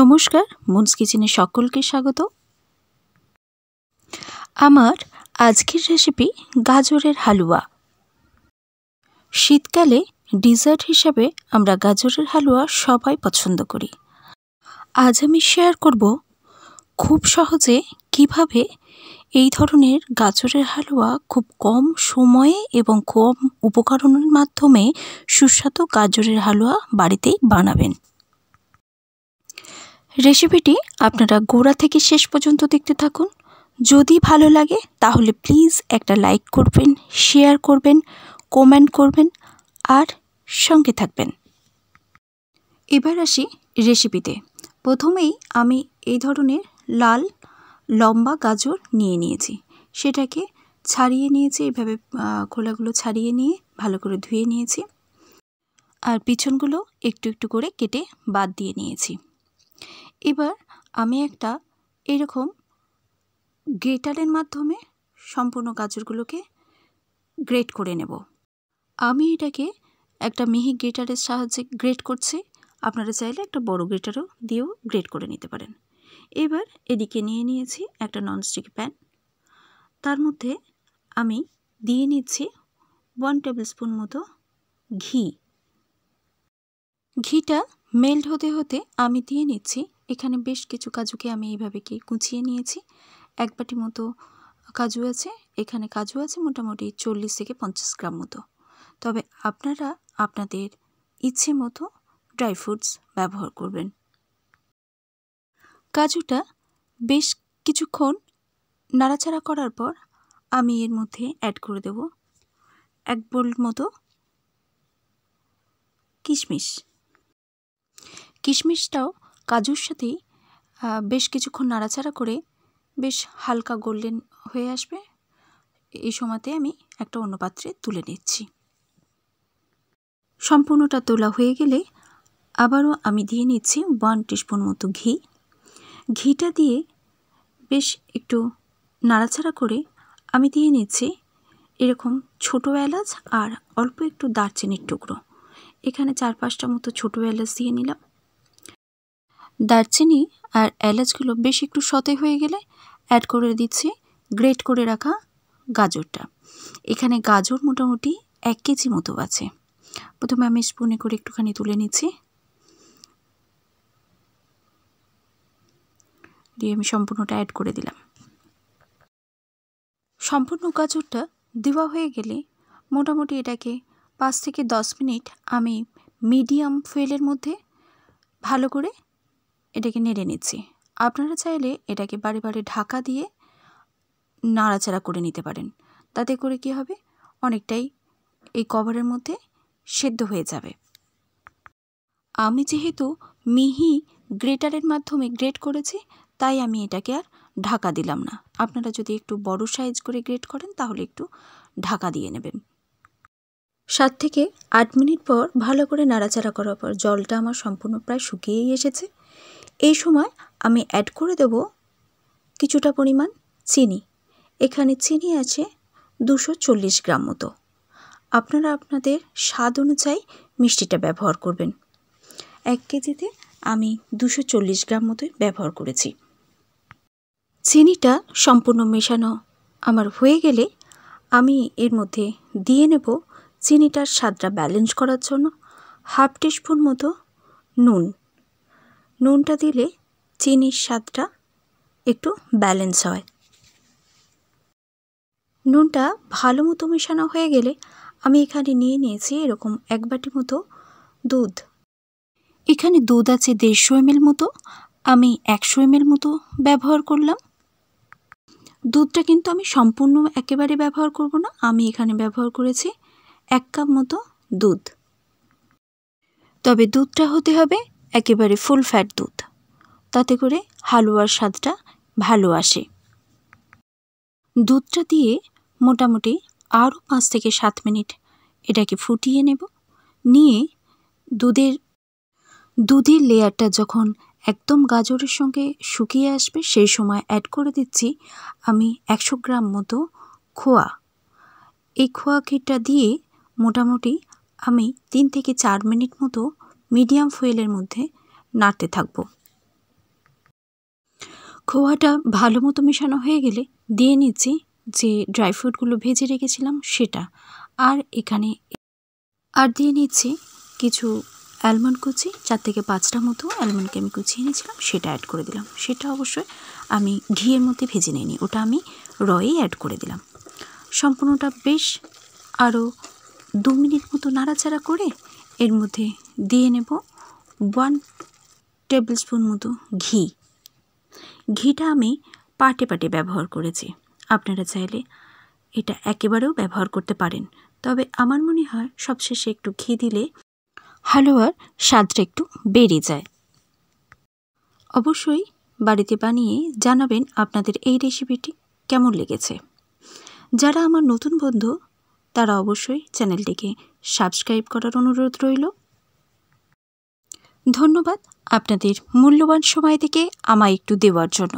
নমস্কার মুন্স কিচেনে সকলকে স্বাগত আমার আজকের রেসিপি গাজরের হালুয়া শীতকালে ডিজার্ট হিসাবে আমরা গাজরের হালুয়া সবাই পছন্দ করি আজ আমি শেয়ার করব খুব সহজে কিভাবে এই ধরনের গাজরের হালুয়া খুব কম সময়ে এবং কম উপকরণের মাধ্যমে সুস্বাদু গাজরের হালুয়া বাড়িতেই বানাবেন রেসিপিটি আপনারা গোড়া থেকে শেষ পর্যন্ত দেখতে থাকুন যদি ভালো লাগে তাহলে প্লিজ একটা লাইক করবেন শেয়ার করবেন কমেন্ট করবেন আর সঙ্গে থাকবেন এবার আসি রেসিপিতে প্রথমেই আমি এই ধরনের লাল লম্বা গাজর নিয়ে নিয়েছি সেটাকে ছাড়িয়ে নিয়েছি এভাবে খোলাগুলো ছাড়িয়ে নিয়ে ভালো করে ধুয়ে নিয়েছি আর পিছনগুলো একটু একটু করে কেটে বাদ দিয়ে নিয়েছি এবার আমি একটা এরকম গ্রেটারের মাধ্যমে সম্পূর্ণ গাজরগুলোকে গ্রেট করে নেব আমি এটাকে একটা মিহি গ্রেটারের সাহায্যে গ্রেট করছি আপনারা চাইলে একটা বড় গ্রেটারও দিয়েও গ্রেট করে নিতে পারেন এবার এদিকে নিয়ে নিয়েছি একটা ননস্টিক প্যান তার মধ্যে আমি দিয়ে নিচ্ছি ওয়ান টেবিল স্পুন মতো ঘি ঘিটা মেল্ট হতে হতে আমি দিয়ে নিচ্ছি এখানে বেশ কিছু কাজুকে আমি এইভাবে কি কুচিয়ে নিয়েছি এক বাটি মতো কাজু আছে এখানে কাজু আছে মোটামুটি চল্লিশ থেকে পঞ্চাশ গ্রাম মতো তবে আপনারা আপনাদের ইচ্ছে মতো ড্রাই ফ্রুটস ব্যবহার করবেন কাজুটা বেশ কিছুক্ষণ নাড়াচাড়া করার পর আমি এর মধ্যে অ্যাড করে দেব এক বোল্ড মতো কিশমিশ কিশমিশটাও কাজুর সাথেই বেশ কিছুক্ষণ নাড়াচাড়া করে বেশ হালকা গোল্ডেন হয়ে আসবে এই সময়তে আমি একটা অন্য পাত্রে তুলে নিচ্ছি সম্পূর্ণটা তোলা হয়ে গেলে আবারও আমি দিয়ে নিচ্ছি ওয়ান টিস্পুন মতো ঘি ঘিটা দিয়ে বেশ একটু নাড়াচাড়া করে আমি দিয়ে নিচ্ছি এরকম ছোটো এলাচ আর অল্প একটু দারচিনির টুকরো এখানে চার পাঁচটা মতো ছোটো এলাচ দিয়ে নিলাম দারচিনি আর এলাচগুলো বেশ একটু সতে হয়ে গেলে অ্যাড করে দিচ্ছি গ্রেট করে রাখা গাজরটা এখানে গাজর মোটামুটি এক কেজি মতো আছে প্রথমে আমি স্পুনে করে একটুখানি তুলে নিচ্ছি দিয়ে আমি সম্পূর্ণটা অ্যাড করে দিলাম সম্পূর্ণ গাজরটা দেওয়া হয়ে গেলে মোটামুটি এটাকে পাঁচ থেকে দশ মিনিট আমি মিডিয়াম ফ্লেমের মধ্যে ভালো করে এটাকে নেড়ে নিচ্ছি আপনারা চাইলে এটাকে বারে বারে ঢাকা দিয়ে নাড়াচাড়া করে নিতে পারেন তাতে করে কি হবে অনেকটাই এই কভারের মধ্যে সেদ্ধ হয়ে যাবে আমি যেহেতু মিহি গ্রেটারের মাধ্যমে গ্রেট করেছি তাই আমি এটাকে আর ঢাকা দিলাম না আপনারা যদি একটু বড় সাইজ করে গ্রেট করেন তাহলে একটু ঢাকা দিয়ে নেবেন সাত থেকে আট মিনিট পর ভালো করে নাড়াচাড়া করার পর জলটা আমার সম্পূর্ণ প্রায় শুকিয়েই এসেছে এই সময় আমি অ্যাড করে দেব কিছুটা পরিমাণ চিনি এখানে চিনি আছে দুশো চল্লিশ গ্রাম মতো আপনারা আপনাদের স্বাদ অনুযায়ী মিষ্টিটা ব্যবহার করবেন এক কেজিতে আমি দুশো চল্লিশ গ্রাম মতোই ব্যবহার করেছি চিনিটা সম্পূর্ণ মেশানো আমার হয়ে গেলে আমি এর মধ্যে দিয়ে নেব চিনিটার স্বাদটা ব্যালেন্স করার জন্য হাফ টিস্পুন মতো নুন নুনটা দিলে চিনির স্বাদটা একটু ব্যালেন্স হয় নুনটা ভালো মতো মেশানো হয়ে গেলে আমি এখানে নিয়ে নিয়েছি এরকম এক বাটি মতো দুধ এখানে দুধ আছে দেড়শো এমএল মতো আমি একশো এমএল মতো ব্যবহার করলাম দুধটা কিন্তু আমি সম্পূর্ণ একেবারে ব্যবহার করব না আমি এখানে ব্যবহার করেছি এক কাপ মতো দুধ তবে দুধটা হতে হবে একেবারে ফুল ফ্যাট দুধ তাতে করে হালুয়ার স্বাদটা ভালো আসে দুধটা দিয়ে মোটামুটি আরও পাঁচ থেকে সাত মিনিট এটাকে ফুটিয়ে নেব নিয়ে দুধের দুধের লেয়ারটা যখন একদম গাজরের সঙ্গে শুকিয়ে আসবে সেই সময় অ্যাড করে দিচ্ছি আমি একশো গ্রাম মতো খোয়া এই খোয়া ক্ষীরটা দিয়ে মোটামুটি আমি তিন থেকে চার মিনিট মতো মিডিয়াম ফুয়েলের মধ্যে নাড়তে থাকব খোয়াটা ভালো মতো মেশানো হয়ে গেলে দিয়ে নিচ্ছি যে ড্রাই ফ্রুটগুলো ভেজে রেখেছিলাম সেটা আর এখানে আর দিয়ে নিচ্ছি কিছু অ্যালমন্ড কুচি চার থেকে পাঁচটা মতো অ্যালমন্ডকে আমি কুচিয়ে নিয়েছিলাম সেটা অ্যাড করে দিলাম সেটা অবশ্যই আমি ঘিয়ের মধ্যে ভেজে নিইনি ওটা আমি রয়ে অ্যাড করে দিলাম সম্পূর্ণটা বেশ আরও দু মিনিট মতো নাড়াচাড়া করে এর মধ্যে দিয়ে নেব ওয়ান টেবিল স্পুন মতো ঘি ঘিটা আমি পাটে পাটে ব্যবহার করেছি আপনারা চাইলে এটা একেবারেও ব্যবহার করতে পারেন তবে আমার মনে হয় সবশেষে একটু ঘি দিলে হালুয়ার স্বাদটা একটু বেড়ে যায় অবশ্যই বাড়িতে বানিয়ে জানাবেন আপনাদের এই রেসিপিটি কেমন লেগেছে যারা আমার নতুন বন্ধু তারা অবশ্যই চ্যানেলটিকে সাবস্ক্রাইব করার অনুরোধ রইল ধন্যবাদ আপনাদের মূল্যবান সময় থেকে আমায় একটু দেওয়ার জন্য